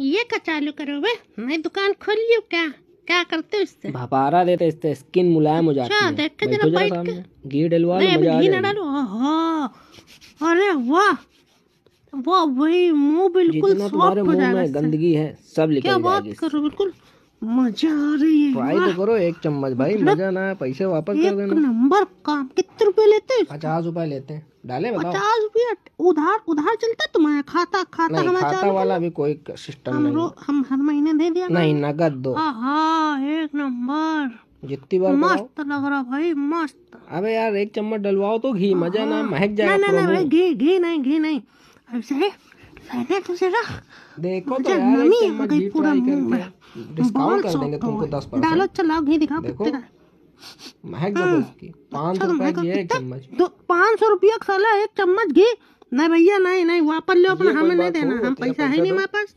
ये का चालू करो वे मैं दुकान खोल लियो क्या क्या करते हो इससे भपारा देते इससे स्किन मुलायम हो जाती अच्छा, है अच्छा देख के जरा बैठ तो घी डलवा लो मजा आ जाएगा डालो ओहो अरे वाह वाह भाई मुंह बिल्कुल सॉफ्ट हो जा रहा है गंदगी है सब निकल जाएगी क्या बात कर रहे हो बिल्कुल मजा आ रही है ट्राई तो करो एक चम्मच भाई मतलब मजा ना पैसे वापस कर देना नंबर काम कितने रुपए लेते हैं पचास रुपए लेते हैं डाले बताओ पचास रुपया उधार उधार चलता है तुम्हारा खाता खाता नहीं, खाता वाला भी कोई सिस्टम नहीं हम हर महीने दे दिया नहीं नगद दो हाँ एक नंबर जितनी बार मस्त लग रहा भाई मस्त अबे यार एक चम्मच डलवाओ तो घी मजा ना हाँ। महक जाए घी घी नहीं घी नहीं ऐसे तो डालो चलाओ घी दिखाओ महक दो पाँच सौ पाँच सौ रुपया साला एक चम्मच घी नहीं भैया नहीं नहीं वापस लो अपना हमें नहीं देना हम पैसा है नहीं हमारे पास